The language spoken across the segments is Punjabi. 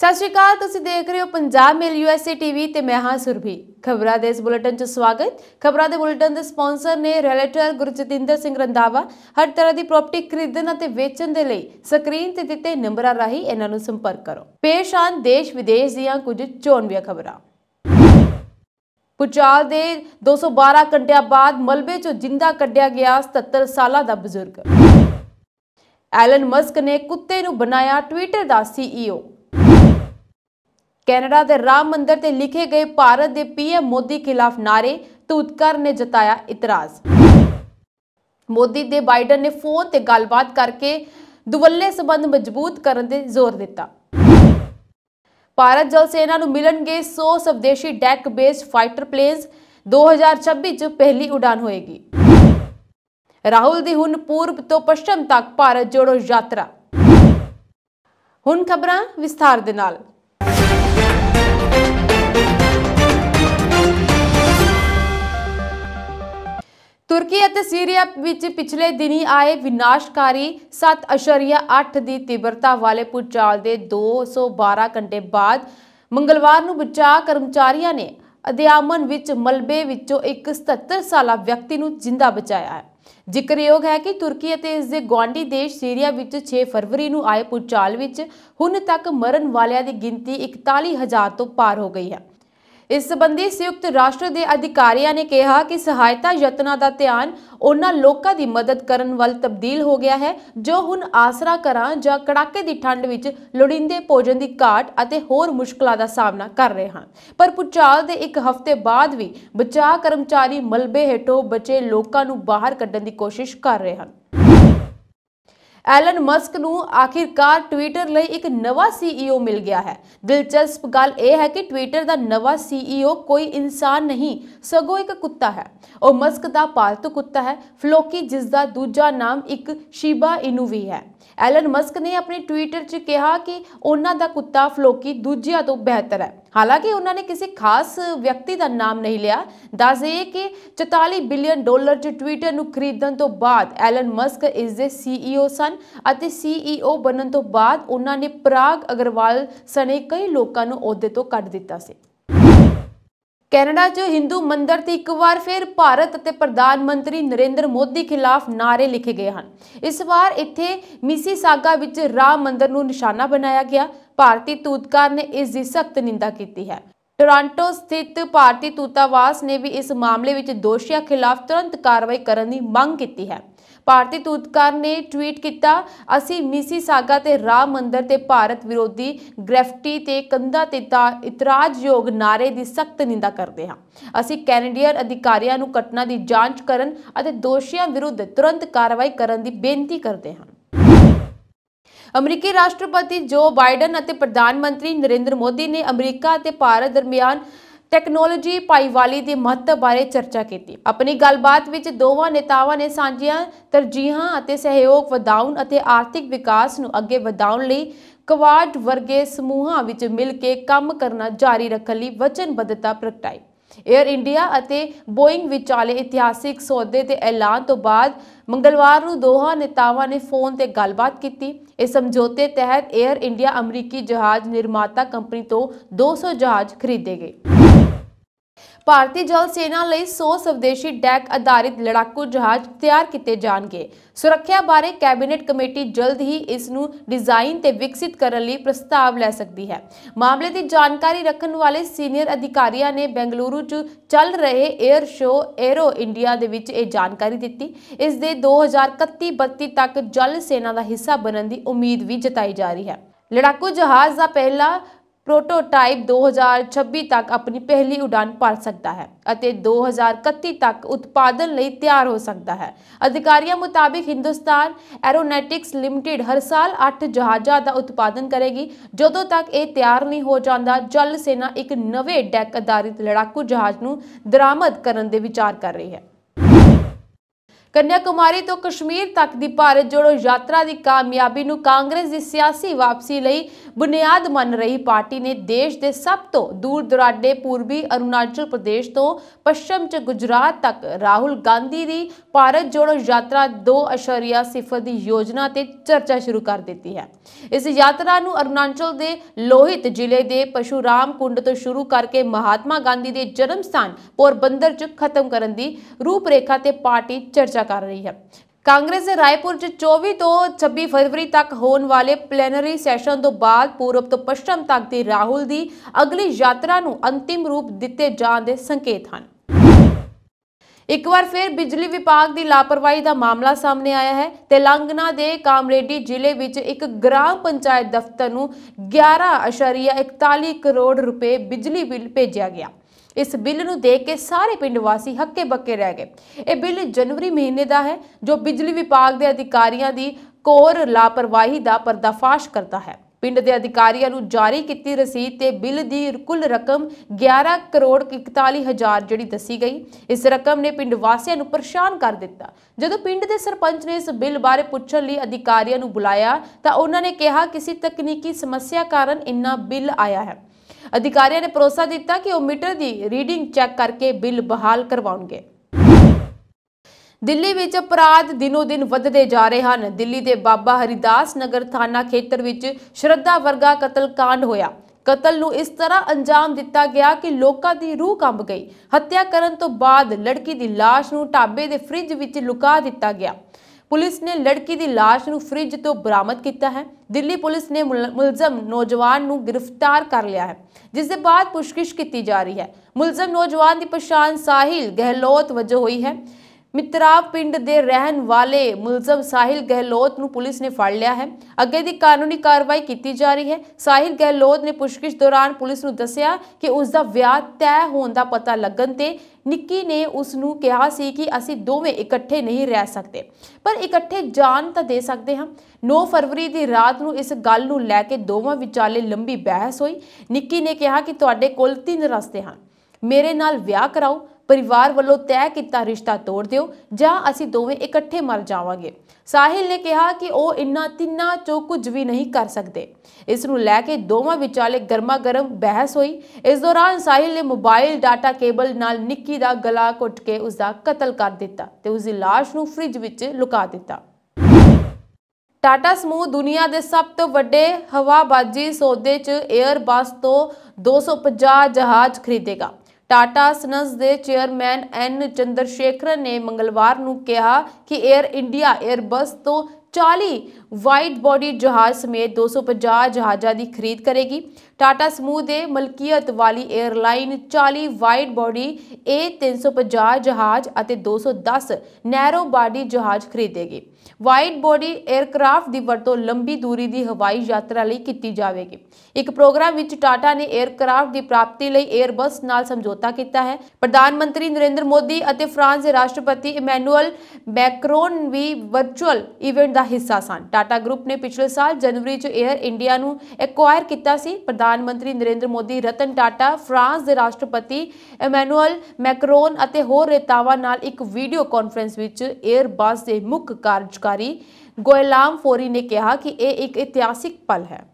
ਸਤਿ ਸ਼੍ਰੀ ਅਕਾਲ ਤੁਸੀਂ ਦੇਖ ਰਹੇ ਹੋ ਪੰਜਾਬ ਮੇਲ ਯੂਐਸਏ ਟੀਵੀ ਤੇ ਮੈਂ ਹਾਂ ਸੁਰਭੀ ਖਬਰਾਂ ਦੇ ਇਸ ਬੁਲੇਟਿਨ 'ਚ ਸਵਾਗਤ ਖਬਰਾਂ ਦੇ ਬੁਲੇਟਿਨ ਦੇ ਸਪਾਂਸਰ ਨੇ ਰੈਲੇਟਰ ਗੁਰਜਤਿੰਦਰ ਸਿੰਘ ਰੰਦਾਵਾ ਹਰ ਤਰ੍ਹਾਂ ਦੀ ਪ੍ਰਾਪਰਟੀ ਖਰੀਦਣ ਅਤੇ ਵੇਚਣ ਦੇ ਲਈ ਸਕਰੀਨ ਤੇ ਦਿੱਤੇ ਨੰਬਰਾਂ ਰਾਹੀਂ ਇਹਨਾਂ ਨੂੰ ਸੰਪਰਕ ਕਰੋ ਪੇਸ਼ ਆਨ ਦੇਸ਼ ਵਿਦੇਸ਼ ਦੀਆਂ ਕੁਝ ਚੋਣਵੀਆਂ ਖਬਰਾਂ ਪੁਚਾਲ ਦੇ 212 ਘੰਟਿਆਂ ਬਾਅਦ ਮਲਬੇ 'ਚੋਂ ਜਿੰਦਾ ਕੱਢਿਆ ਗਿਆ 77 ਸਾਲਾਂ ਦਾ ਬਜ਼ੁਰਗ ਐਲਨ ਮਸਕ ਨੇ ਕੁੱਤੇ ਨੂੰ ਬਣਾਇਆ ਟਵਿੱਟਰ ਦਾ ਸੀਈਓ ਕੈਨੇਡਾ ਦੇ ਰਾਮ ਮੰਦਰ ਤੇ ਲਿਖੇ ਗਏ ਭਾਰਤ ਦੇ ਪੀਐਮ ਮੋਦੀ ਖਿਲਾਫ ਨਾਰੇ ਤੂਤਕਰ ਨੇ ਜਤਾਇਆ ਇਤਰਾਜ਼ ਮੋਦੀ ਦੇ ਬਾਈਡਨ ਨੇ ਫੋਨ ਤੇ ਗੱਲਬਾਤ ਕਰਕੇ ਦੁਵੱਲੇ ਸਬੰਧ ਮਜ਼ਬੂਤ ਕਰਨ ਦੇ ਜ਼ੋਰ ਦਿੱਤਾ ਭਾਰਤ ਜਲ ਸੈਨਾ ਨੂੰ ਮਿਲਣਗੇ 100 ਸਵਦੇਸ਼ੀ ਡੈਕ ਬੇਸਡ ਫਾਈਟਰ ਪਲੇਨਸ 2026 ਚ ਪਹਿਲੀ ਉਡਾਨ ਹੋਏਗੀ ਰਾਹੁਲ ਦੀ ਹੁਣ ਪੂਰਬ ਤੋਂ ਪਸ਼ਚਮ ਤੱਕ ਭਾਰਤ ਜੋੜੋ ਯਾਤਰਾ ਹੁਣ ਖਬਰਾਂ ਵਿਸਥਾਰ ਦੇ ਨਾਲ ਤੁਰਕੀ ਅਤੇ ਸੀਰੀਆ ਵਿੱਚ ਪਿਛਲੇ ਦਿਨੀ ਆਏ ਵਿਨਾਸ਼ਕਾਰੀ 7.8 ਦੀ ਤੀਬਰਤਾ ਵਾਲੇ ਪੁਚਾਲ ਦੇ 212 ਘੰਟੇ ਬਾਅਦ ਮੰਗਲਵਾਰ ਨੂੰ ਬਚਾਅ ਕਰਮਚਾਰੀਆਂ ਨੇ ਅਧਿਆਮਨ ਵਿੱਚ ਮਲਬੇ ਵਿੱਚੋਂ ਇੱਕ 77 ਸਾਲਾ ਵਿਅਕਤੀ ਨੂੰ ਜਿੰਦਾ ਬਚਾਇਆ ਹੈ ਜ਼ਿਕਰਯੋਗ ਹੈ ਕਿ ਤੁਰਕੀ ਅਤੇ ਇਸ ਦੇ ਗਵਾਂਡੀ ਦੇਸ਼ ਸੀਰੀਆ ਵਿੱਚ 6 ਫਰਵਰੀ ਨੂੰ ਆਏ ਪੁਚਾਲ ਵਿੱਚ ਹੁਣ ਤੱਕ ਮਰਨ ਵਾਲਿਆਂ ਦੀ ਗਿਣਤੀ 41000 ਤੋਂ ਪਾਰ ਹੋ ਗਈ ਹੈ ਇਸ ਸੰਬੰਧੀ ਸੰਯੁਕਤ ਰਾਸ਼ਟਰ ਦੇ ਅਧਿਕਾਰੀਆਂ ਨੇ ਕਿਹਾ ਕਿ ਸਹਾਇਤਾ ਯਤਨਾਂ ਦਾ ਧਿਆਨ ਉਹਨਾਂ ਲੋਕਾਂ ਦੀ ਮਦਦ ਕਰਨ ਵੱਲ ਤਬਦੀਲ ਹੋ ਗਿਆ ਹੈ ਜੋ ਹੁਣ ਆਸਰਾ ਕਰਾਂ ਜਾਂ ਕੜਾਕੇ ਦੀ ਠੰਡ ਵਿੱਚ ਲੋੜੀਂਦੇ ਭੋਜਨ ਦੀ ਘਾਟ ਅਤੇ ਹੋਰ ਮੁਸ਼ਕਲਾਂ ਦਾ ਸਾਹਮਣਾ ਕਰ ਰਹੇ ਹਨ ਪਰ ਪੁਚਾਲ ਦੇ ਇੱਕ ਹਫ਼ਤੇ ਬਾਅਦ ਵੀ ਬਚਾਅ ਕਰਮਚਾਰੀ ਮਲਬੇ ਹੇਠੋਂ ਬਚੇ ਲੋਕਾਂ ਨੂੰ ਬਾਹਰ ਕੱਢਣ ਦੀ ਕੋਸ਼ਿਸ਼ ਕਰ ਰਹੇ ਹਨ ਐਲਨ ਮਸਕ ਨੂੰ ਆਖਿਰਕਾਰ ਟਵਿੱਟਰ ਲਈ ਇੱਕ ਨਵਾਂ ਸੀਈਓ ਮਿਲ ਗਿਆ ਹੈ ਦਿਲਚਸਪ ਗੱਲ ਇਹ ਹੈ ਕਿ ਟਵਿੱਟਰ ਦਾ ਨਵਾਂ ਸੀਈਓ ਕੋਈ ਇਨਸਾਨ ਨਹੀਂ ਸਗੋਂ ਇੱਕ ਕੁੱਤਾ ਹੈ ਉਹ ਮਸਕ ਦਾ ਪਾਲਤੂ ਕੁੱਤਾ ਹੈ ਫਲੋਕੀ ਜਿਸ ਦਾ ਦੂਜਾ ਨਾਮ ਇੱਕ ਸ਼ੀਬਾ ਇਨੂ ਵੀ ਹੈ ਐਲਨ ਮਸਕ ਨੇ ਆਪਣੇ ਟਵਿੱਟਰ 'ਚ ਕਿਹਾ ਕਿ ਉਹਨਾਂ ਦਾ ਕੁੱਤਾ ਫਲੋਕੀ ਦੂਜਿਆਂ ਤੋਂ ਬਿਹਤਰ ਹੈ ਹਾਲਾਂਕਿ ਉਹਨਾਂ ਨੇ ਕਿਸੇ ਖਾਸ ਵਿਅਕਤੀ ਦਾ ਨਾਮ ਨਹੀਂ ਲਿਆ ਦੱਸੇ ਕਿ 44 ਬਿਲੀਅਨ ਡਾਲਰ 'ਚ ਟਵਿੱਟਰ ਨੂੰ ਖਰੀਦਣ ਤੋਂ ਬਾਅਦ ਐਲਨ ਮਸਕ ਇਸ ਦੇ ਸੀਈਓ e ਸਨ ਅਤੇ ਸੀਈਓ e ਬਣਨ ਤੋਂ ਬਾਅਦ ਉਹਨਾਂ ਨੇ ਪ੍ਰਾਗ ਅਗਰਵਾਲ ਸਣੇ ਕਈ ਲੋਕਾਂ ਨੂੰ ਅਹੁਦੇ ਤੋਂ ਕੱਢ ਦਿੱਤਾ ਸੀ ਕੈਨੇਡਾ 'ਚ ਹਿੰਦੂ ਮੰਦਰ ਤੇ ਇੱਕ ਵਾਰ ਫਿਰ ਭਾਰਤ ਅਤੇ ਪ੍ਰਧਾਨ ਮੰਤਰੀ ਨਰਿੰਦਰ ਮੋਦੀ ਖਿਲਾਫ ਨਾਰੇ ਲਿਖੇ ਗਏ ਹਨ ਇਸ ਵਾਰ ਇੱਥੇ ਮਿਸੀਸਾਗਾ ਵਿੱਚ ਰਾਮ ਮੰਦਰ ਨੂੰ ਨਿਸ਼ਾਨਾ ਬਣਾਇਆ ਗਿਆ ਭਾਰਤੀ ਤੂਤਕਾਰ ਨੇ ਇਸ ਦੀ ਸਖਤ ਨਿੰਦਾ ਕੀਤੀ ਹੈ ਟੋਰਾਂਟੋ ਸਥਿਤ ਭਾਰਤੀ ਤੂਤਾਵਾਸ ਨੇ ਵੀ ਇਸ ਮਾਮਲੇ ਵਿੱਚ ਦੋਸ਼ੀਆਂ ਖਿਲਾਫ ਤੁਰੰਤ ਕਾਰਵਾਈ ਕਰਨ ਦੀ ਮੰਗ ਕੀਤੀ ਹੈ ਭਾਰਤੀ ਦੂਤਕਾਰ ਨੇ ਟਵੀਟ ਕੀਤਾ ਅਸੀਂ ਸਾਗਾ ਤੇ ਰਾਮ ਮੰਦਰ ਤੇ ਭਾਰਤ ਵਿਰੋਧੀ ਗ੍ਰੈਫਟੀ ਤੇ ਕੰਧਾਂ ਤੇ ਇਤਰਾਜ਼ਯੋਗ ਨਾਰੇ ਦੀ ਸਖਤ ਨਿੰਦਾ ਕਰਦੇ ਹਾਂ ਅਸੀਂ ਕੈਨੇਡੀਅਨ ਅਧਿਕਾਰੀਆਂ ਨੂੰ ਘਟਨਾ ਦੀ ਜਾਂਚ ਕਰਨ ਅਤੇ ਦੋਸ਼ੀਆਂ ਵਿਰੁੱਧ ਤੁਰੰਤ ਕਾਰਵਾਈ ਕਰਨ ਦੀ ਬੇਨਤੀ ਕਰਦੇ ਹਾਂ ਅਮਰੀਕੀ ਰਾਸ਼ਟਰਪਤੀ ਜੋ ਬਾਈਡਨ ਅਤੇ ਪ੍ਰਧਾਨ ਮੰਤਰੀ ਨਰਿੰਦਰ ਮੋਦੀ ਨੇ ਅਮਰੀਕਾ ਅਤੇ ਭਾਰਤ ਦਰਮਿਆਨ ਟੈਕਨੋਲੋਜੀ ਪਾਈਵਾਲੀ ਦੇ ਮਹੱਤਵ ਬਾਰੇ ਚਰਚਾ ਕੀਤੀ ਆਪਣੀ ਗੱਲਬਾਤ ਵਿੱਚ ਦੋਵਾਂ ਨੇਤਾਵਾਂ ਨੇ ਸਾਂਝੀਆਂ ਤਰਜੀਹਾਂ ਅਤੇ ਸਹਿਯੋਗ ਵਧਾਉਣ ਅਤੇ ਆਰਥਿਕ ਵਿਕਾਸ ਨੂੰ ਅੱਗੇ ਵਧਾਉਣ ਲਈ ਕਵਾਡ ਵਰਗੇ ਸਮੂਹਾਂ ਵਿੱਚ ਮਿਲ ਕੇ ਕੰਮ ਕਰਨਾ ਜਾਰੀ ਰੱਖਣ ਲਈ ਵਚਨਬੱਧਤਾ ਪ੍ਰਗਟਾਈ 에ਅਰ ਇੰਡੀਆ ਅਤੇ ਬੋਇੰਗ ਵਿਚਾਲੇ ਇਤਿਹਾਸਿਕ ਸੌਦੇ ਦੇ ਐਲਾਨ ਤੋਂ ਬਾਅਦ ਮੰਗਲਵਾਰ ਨੂੰ ਦੋਹਾਂ ਨੇਤਾਵਾਂ ਨੇ ਫੋਨ ਤੇ ਗੱਲਬਾਤ ਕੀਤੀ ਇਸ ਸਮਝੌਤੇ ਤਹਿਤ 에ਅਰ ਇੰਡੀਆ ਅਮਰੀਕੀ ਜਹਾਜ਼ ਨਿਰਮਾਤਾ ਕੰਪਨੀ ਤੋਂ 200 ਜਹਾਜ਼ ਖਰੀਦੇਗੇ ਭਾਰਤੀ ਜਲ ਸੈਨਾ ਲਈ 100 ਸਵਦੇਸ਼ੀ ਡੈਕ ਆਧਾਰਿਤ ਲੜਾਕੂ ਜਹਾਜ਼ ਤਿਆਰ ਕੀਤੇ ਜਾਣਗੇ ਸੁਰੱਖਿਆ ਬਾਰੇ ਕੈਬਨਿਟ ਕਮੇਟੀ ਜਲਦ ਹੀ ਇਸ ਨੂੰ ਡਿਜ਼ਾਈਨ ਤੇ ਵਿਕਸਿਤ ਕਰਨ ਲਈ ਪ੍ਰਸਤਾਵ ਲੈ ਸਕਦੀ ਹੈ ਮਾਮਲੇ ਦੀ ਜਾਣਕਾਰੀ ਰੱਖਣ ਵਾਲੇ ਸੀਨੀਅਰ ਅਧਿਕਾਰੀਆਂ ਨੇ ਬੈਂਗਲੁਰੂ 'ਚ ਚੱਲ ਰਹੇ 에ਅਰ ਸ਼ੋ 에ਰੋ ਇੰਡੀਆ ਦੇ ਵਿੱਚ ਇਹ ਜਾਣਕਾਰੀ ਦਿੱਤੀ ਇਸ ਦੇ 2031-32 ਤੱਕ ਜਲ ਸੈਨਾ ਦਾ ਹਿੱਸਾ ਬਣਨ ਦੀ ਉਮੀਦ ਵੀ ਜਤਾਈ ਜਾ ਰਹੀ ਹੈ ਲੜਾਕੂ ਜਹਾਜ਼ ਦਾ ਪਹਿਲਾ ਪ੍ਰੋਟੋਟਾਈਪ 2026 ਤੱਕ ਆਪਣੀ ਪਹਿਲੀ ਉਡਾਨ ਭਰ ਸਕਦਾ ਹੈ ਅਤੇ 2031 ਤੱਕ ਉਤਪਾਦਨ ਲਈ ਤਿਆਰ ਹੋ ਸਕਦਾ ਹੈ ਅਧਿਕਾਰੀਆਂ ਮੁਤਾਬਿਕ ਹਿੰਦੁਸਤਾਨ ਐਰੋਨੈਟਿਕਸ ਲਿਮਟਿਡ ਹਰ ਸਾਲ 8 ਜਹਾਜ਼ਾਂ ਦਾ ਉਤਪਾਦਨ ਕਰੇਗੀ ਜਦੋਂ ਤੱਕ ਇਹ ਤਿਆਰ ਨਹੀਂ ਹੋ ਜਾਂਦਾ ਜਲ ਸੈਨਾ ਇੱਕ ਨਵੇਂ ਡੈਕ ਅਧਾਰਿਤ ਲੜਾਕੂ ਜਹਾਜ਼ ਨੂੰ ਦਰਾਮਦ ਕਰਨ ਦੇ ਵਿਚਾਰ ਕਰ ਰਹੀ ਹੈ ਕੰਨਿਆਕੁਮਾਰੀ ਤੋਂ ਕਸ਼ਮੀਰ ਤੱਕ ਦੀ ਭਾਰਤ ਜੋੜੋ ਯਾਤਰਾ ਦੀ ਕਾਮਯਾਬੀ ਨੂੰ ਕਾਂਗਰਸ ਦੀ ਸਿਆਸੀ ਵਾਪਸੀ ਲਈ ਬੁਨਿਆਦ ਮੰਨ ਰਹੀ ਪਾਰਟੀ ਨੇ ਦੇਸ਼ ਦੇ ਸਭ ਤੋਂ ਦੂਰ ਦੁਰਾਡੇ ਪੂਰਬੀ ਅਰੁਣਾਚਲ ਪ੍ਰਦੇਸ਼ ਤੋਂ ਪੱਛਮ ਚ ਗੁਜਰਾਤ ਤੱਕ ਰਾਹੁਲ ਗਾਂਧੀ ਦੀ ਭਾਰਤ ਜੋੜੋ ਯਾਤਰਾ 2.0 ਦੀ ਯੋਜਨਾ ਤੇ ਚਰਚਾ ਸ਼ੁਰੂ ਕਰ ਦਿੱਤੀ ਹੈ ਇਸ ਯਾਤਰਾ ਨੂੰ ਅਰੁਣਾਚਲ ਦੇ ਲੋਹਿਤ ਜ਼ਿਲ੍ਹੇ ਦੇ ਪਸ਼ੂਰਾਮ ਕੁੰਡ ਤੋਂ ਸ਼ੁਰੂ ਕਰਕੇ ਮਹਾਤਮਾ ਗਾਂਧੀ ਦੇ ਜਨਮ ਸਥਾਨ ਪੋਰਬੰਦਰ ਚ ਖਤਮ ਕਰਨ ਦੀ ਰੂਪਰੇਖਾ ਤੇ ਪਾਰਟੀ ਚਰਚਾ ਕਰ ਰਹੀ ਹੈ ਕਾਂਗਰਸ ਦੇ ਰਾਏਪੁਰ 'ਚ 24 ਤੋਂ 26 ਫਰਵਰੀ ਤੱਕ ਹੋਣ ਵਾਲੇ ਪਲੈਨਰੀ ਸੈਸ਼ਨ ਤੋਂ ਬਾਅਦ ਪੂਰਬ ਤੋਂ ਪੱਛਮ ਤੱਕ ਦੀ ਰਾਹੁਲ ਦੀ ਅਗਲੀ ਯਾਤਰਾ ਨੂੰ ਅੰਤਿਮ ਰੂਪ ਦਿੱਤੇ ਜਾਣ ਦੇ ਸੰਕੇਤ ਹਨ ਇੱਕ ਵਾਰ ਫਿਰ ਬਿਜਲੀ ਵਿਭਾਗ ਦੀ ਲਾਪਰਵਾਹੀ ਦਾ ਮਾਮਲਾ ਸਾਹਮਣੇ ਆਇਆ ਹੈ ਤੇਲੰਗਾਨਾ ਦੇ ਕਾਮਰੇਡੀ ਜ਼ਿਲ੍ਹੇ ਵਿੱਚ ਇੱਕ ਗ੍ਰਾਮ ਪੰਚਾਇਤ ਦਫ਼ਤਰ ਨੂੰ 11.41 ਕਰੋੜ ਰੁਪਏ ਬਿਜਲੀ ਬਿੱਲ ਭੇਜਿਆ ਗਿਆ ਇਸ ਬਿੱਲ ਨੂੰ ਦੇਖ ਕੇ ਸਾਰੇ ਪਿੰਡ ਵਾਸੀ ਹੱਕੇ ਬੱਕੇ ਰਹਿ ਗਏ ਇਹ ਬਿੱਲ ਜਨਵਰੀ ਮਹੀਨੇ ਦਾ ਹੈ ਜੋ ਬਿਜਲੀ ਵਿਭਾਗ ਦੇ ਅਧਿਕਾਰੀਆਂ ਦੀ ਕੋਰ ਲਾਪਰਵਾਹੀ ਦਾ ਪਰਦਾਫਾਸ਼ ਕਰਦਾ ਹੈ ਪਿੰਡ ਦੇ ਅਧਿਕਾਰੀਆਂ ਨੂੰ ਜਾਰੀ ਕੀਤੀ ਰਸੀਦ ਤੇ ਬਿੱਲ ਦੀ ਕੁੱਲ ਰਕਮ 11 ਕਰੋੜ 41 ਹਜ਼ਾਰ ਜਿਹੜੀ ਦੱਸੀ ਗਈ ਇਸ ਰਕਮ ਨੇ ਪਿੰਡ ਵਾਸੀਆਂ ਨੂੰ ਪਰੇਸ਼ਾਨ ਕਰ ਦਿੱਤਾ ਜਦੋਂ ਪਿੰਡ ਦੇ ਸਰਪੰਚ ਨੇ ਇਸ ਬਿੱਲ ਬਾਰੇ ਪੁੱਛਣ ਲਈ ਅਧਿਕਾਰੀਆਂ ਨੂੰ ਬੁਲਾਇਆ ਤਾਂ ਉਹਨਾਂ ਨੇ ਕਿਹਾ ਕਿਸੇ ਤਕਨੀਕੀ ਸਮੱਸਿਆ ਕਾਰਨ ਇੰਨਾ ਬਿੱਲ ਆਇਆ ਹੈ ਅਧਿਕਾਰੀਆਂ ਨੇ ਭਰੋਸਾ ਦਿੱਤਾ ਕਿ ਉਹ ਮੀਟਰ ਦੀ ਰੀਡਿੰਗ ਚੈੱਕ ਕਰਕੇ ਬਿੱਲ ਬਹਾਲ ਕਰਵਾਉਣਗੇ ਦਿੱਲੀ ਵਿੱਚ ਅਪਰਾਧ ਦਿਨੋ-ਦਿਨ ਵੱਧਦੇ ਜਾ ਰਹੇ ਹਨ ਦਿੱਲੀ ਦੇ ਬਾਬਾ ਹਰੀਦਾਸ ਨਗਰ ਥਾਣਾ ਖੇਤਰ ਵਿੱਚ ਸ਼ਰਧਾ ਵਰਗਾ ਕਤਲ ਕਾਂਡ ਹੋਇਆ ਕਤਲ ਨੂੰ ਇਸ ਤਰ੍ਹਾਂ ਅੰਜਾਮ ਦਿੱਤਾ ਗਿਆ ਕਿ ਲੋਕਾਂ ਦੀ ਰੂਹ ਕੰਬ ਗਈ ਹੱਤਿਆ ਕਰਨ ਤੋਂ ਬਾਅਦ ਲੜਕੀ ਦੀ ਲਾਸ਼ ਨੂੰ ਢਾਬੇ ਦੇ ਫ੍ਰਿਜ ਵਿੱਚ ਲੁਕਾ ਦਿੱਤਾ ਗਿਆ ਪੁਲਿਸ ਨੇ ਲੜਕੀ ਦੀ লাশ ਨੂੰ ਫ੍ਰਿਜ ਤੋਂ ਬਰਾਮਦ ਕੀਤਾ ਹੈ ਦਿੱਲੀ ਪੁਲਿਸ ਨੇ ਮੁਲਜ਼ਮ ਨੌਜਵਾਨ ਨੂੰ ਗ੍ਰਿਫਤਾਰ ਕਰ ਲਿਆ ਹੈ ਜਿਸ ਦੇ ਬਾਅਦ ਪੁਸ਼ਕਿਸ਼ ਕੀਤੀ ਜਾ ਰਹੀ ਹੈ ਮੁਲਜ਼ਮ ਨੌਜਵਾਨ ਦੀ ਪਛਾਣ ਸਾਹਿਲ ਗਹਿਲੋਤ ਵਜੋਂ ਹੋਈ ਹੈ ਮਿੱਤਰਾ ਪਿੰਡ ਦੇ ਰਹਿਣ ਵਾਲੇ ਮੁਲਜ਼ਮ ਸਾਹਿਲ ਗਹਿਲੋਤ ਨੂੰ ਪੁਲਿਸ ਨੇ ਫੜ ਲਿਆ ਹੈ ਅੱਗੇ ਦੀ ਕਾਨੂੰਨੀ ਕਾਰਵਾਈ ਕੀਤੀ ਜਾ ਰਹੀ ਹੈ ਸਾਹਿਲ ਗਹਿਲੋਤ ਨੇ ਪੁਸ਼ਕਿਸ਼ ਦੌਰਾਨ ਪੁਲਿਸ ਨੂੰ ਦੱਸਿਆ ਕਿ ਉਸ ਦਾ ਵਿਆਹ ਤੈਅ ਹੋਣ ਦਾ ਪਤਾ ਲੱਗਣ ਤੇ ਨਿੱਕੀ ਨੇ ਉਸ ਨੂੰ ਕਿਹਾ ਸੀ ਕਿ ਅਸੀਂ ਦੋਵੇਂ ਇਕੱਠੇ ਨਹੀਂ ਰਹਿ ਸਕਦੇ ਪਰ ਇਕੱਠੇ ਜਾਨ ਤਾਂ ਦੇ ਸਕਦੇ ਹਾਂ 9 ਫਰਵਰੀ ਦੀ ਰਾਤ ਨੂੰ ਇਸ ਗੱਲ ਨੂੰ ਲੈ ਕੇ ਦੋਵਾਂ ਵਿਚਾਲੇ ਲੰਬੀ ਬਹਿਸ ਹੋਈ ਨਿੱਕੀ ਨੇ ਕਿਹਾ ਕਿ ਤੁਹਾਡੇ ਕੋਲ ਤਿੰਨ ਰਸਤੇ ਹਨ ਮੇਰੇ ਨਾਲ ਵਿਆਹ ਕਰਾਓ ਪਰਿਵਾਰ ਵੱਲੋਂ ਤੈਅ ਕੀਤਾ ਰਿਸ਼ਤਾ ਤੋੜ ਦਿਓ ਜਾਂ ਅਸੀਂ ਦੋਵੇਂ ਇਕੱਠੇ ਮਰ ਜਾਵਾਂਗੇ ਸਾਹਿਲ ਨੇ ਕਿਹਾ ਕਿ ਉਹ ਇੰਨਾ ਤਿੰਨਾ ਚੋ ਕੁਝ ਵੀ ਨਹੀਂ ਕਰ ਸਕਦੇ ਇਸ ਨੂੰ ਲੈ ਕੇ ਦੋਵਾਂ ਵਿਚਾਲੇ ਗਰਮਾ-ਗਰਮ ਬਹਿਸ ਹੋਈ ਇਸ ਦੌਰਾਨ ਸਾਹਿਲ ਨੇ ਮੋਬਾਈਲ ਡਾਟਾ ਕੇਬਲ ਨਾਲ ਨਿੱਕੀ ਦਾ ਗਲਾ ਘੁੱਟ ਕੇ ਉਸ ਦਾ ਕਤਲ ਕਰ ਦਿੱਤਾ ਤੇ ਉਸ ਦੀ লাশ ਨੂੰ ਫ੍ਰਿਜ ਵਿੱਚ ਲੁਕਾ ਦਿੱਤਾ ਟਾਟਾ ਸਮੂਹ ਦੁਨੀਆ ਦੇ ਸਭ ਤੋਂ ਵੱਡੇ ਹਵਾਬਾਜੀ ਸੌਦੇ 'ਚ 에ਅਰਬਸ ਤੋਂ 250 ਜਹਾਜ਼ ਖਰੀਦੇਗਾ ਟਾਟਾ ਸਨਸ ਦੇ ਚੇਅਰਮੈਨ ਐਨ ਚੰਦਰਸ਼ੇਖਰ ਨੇ ਮੰਗਲਵਾਰ ਨੂੰ ਕਿਹਾ ਕਿ 에ਅਰ ਇੰਡੀਆ 에ਅਰਬਸ ਤੋਂ 40 ਵਾਈਡ ਬਾਡੀ ਜਹਾਜ਼ ਸਮੇਤ 250 ਜਹਾਜ਼ਾਂ ਦੀ ਖਰੀਦ ਕਰੇਗੀ ਟਾਟਾ ਸਮੂਹ ਦੇ ਮਲਕੀਅਤ ਵਾਲੀ 에ਅਰਲਾਈਨ 40 ਵਾਈਡ ਬਾਡੀ A350 ਜਹਾਜ਼ ਅਤੇ 210 ਨੈਰੋ ਬਾਡੀ ਜਹਾਜ਼ ਖਰੀਦੇਗੀ ਵਾਈਡ ਬਾਡੀ 에ਅਰਕ੍ਰਾਫਟ ਦੀ ਵਰਤੋਂ ਲੰਬੀ ਦੂਰੀ ਦੀ ਹਵਾਈ ਯਾਤਰਾ ਲਈ ਕੀਤੀ ਜਾਵੇਗੀ ਇੱਕ ਪ੍ਰੋਗਰਾਮ ਵਿੱਚ ਟਾਟਾ ਨੇ 에ਅਰਕ੍ਰਾਫਟ ਦੀ ਪ੍ਰਾਪਤੀ ਲਈ 에ਅਰਬਸ ਨਾਲ ਸਮਝੌਤਾ ਕੀਤਾ ਹੈ ਪ੍ਰਧਾਨ ਮੰਤਰੀ ਨਰਿੰਦਰ ਮੋਦੀ ਅਤੇ ਫਰਾਂਸ ਦੇ ਰਾਸ਼ਟਰਪਤੀ ਇਮੈਨੂਅਲ ਮੈਕਰੋਨ ਵੀ ਵਰਚੁਅਲ ਇਵੈਂਟ ਦਾ ਹਿੱਸਾ ਸਨ ਟਾਟਾ ਗਰੁੱਪ ਨੇ ਪਿਛਲੇ ਸਾਲ ਜਨਵਰੀ 'ਚ 에ਅਰ ਇੰਡੀਆ ਨੂੰ ਐਕਵਾਇਰ ਕੀਤਾ ਸੀ ਪ੍ਰਧਾਨ ਪ੍ਰਧਾਨ ਮੰਤਰੀ ਨਰਿੰਦਰ ਮੋਦੀ ਰਤਨ ਟਾਟਾ ਫਰਾਂਸ ਦੇ ਰਾਸ਼ਟਰਪਤੀ ਐਮੈਨੂਅਲ ਮੈਕਰੋਨ ਅਤੇ ਹੋਰ ਰੇਤਾਵਾਂ ਨਾਲ ਇੱਕ ਵੀਡੀਓ ਕਾਨਫਰੰਸ ਵਿੱਚ 에ਅਰਬਸ ਦੇ ਮੁੱਖ ਕਾਰਜਕਾਰੀ ਗੋਇਲਾਮ ਫੋਰੀ ਨੇ ਕਿਹਾ ਕਿ ਇਹ ਇੱਕ ਇਤਿਹਾਸਿਕ ਪਲ ਹੈ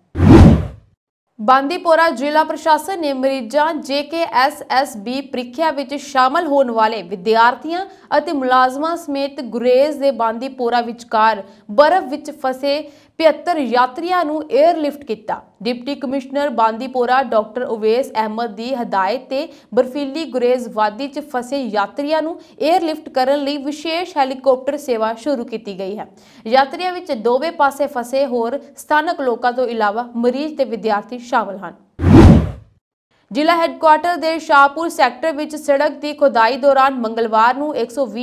ਬਾਂਦੀਪੋਰਾ ਜ਼ਿਲ੍ਹਾ ਪ੍ਰਸ਼ਾਸਨ ਨੇ ਮਰੀਜ਼ਾਂ ਜੇਕੇਐਸਐਸਬੀ ਪ੍ਰੀਖਿਆ ਵਿੱਚ ਸ਼ਾਮਲ ਹੋਣ ਵਾਲੇ ਵਿਦਿਆਰਥੀਆਂ ਅਤੇ ਮੁਲਾਜ਼ਮਾਂ ਸਮੇਤ ਗੁਰੇਜ਼ ਦੇ ਬਾਂਦੀਪੋਰਾ ਵਿਚਕਾਰ ਬਰਫ਼ ਵਿੱਚ ਫਸੇ 75 ਯਾਤਰੀਆਂ ਨੂੰ ਲਿਫਟ ਕੀਤਾ deputy commissioner Bandipora doctor Uwais Ahmad ਦੀ ਹਦਾਇਤ ਤੇ ਬਰਫੀਲੀ ਗੁਰੇਜ਼ ਵਾਦੀ 'ਚ ਫਸੇ ਯਾਤਰੀਆਂ ਨੂੰ ਲਿਫਟ ਕਰਨ ਲਈ ਵਿਸ਼ੇਸ਼ ਹੈਲੀਕਾਪਟਰ ਸੇਵਾ ਸ਼ੁਰੂ ਕੀਤੀ ਗਈ ਹੈ ਯਾਤਰੀਆਂ ਵਿੱਚ ਦੋਵੇਂ ਪਾਸੇ ਫਸੇ ਹੋਰ ਸਥਾਨਕ ਲੋਕਾਂ ਤੋਂ ਇਲਾਵਾ ਮਰੀਜ਼ ਤੇ ਵਿਦਿਆਰਥੀ ਸ਼ਾਮਲ ਹਨ ਜ਼ਿਲ੍ਹਾ ਹੈੱਡਕੁਆਟਰ ਦੇ ਸ਼ਾਹਪੁਰ ਸੈਕਟਰ ਵਿੱਚ ਸੜਕ ਦੀ ਖੁਦਾਈ ਦੌਰਾਨ ਮੰਗਲਵਾਰ ਨੂੰ 120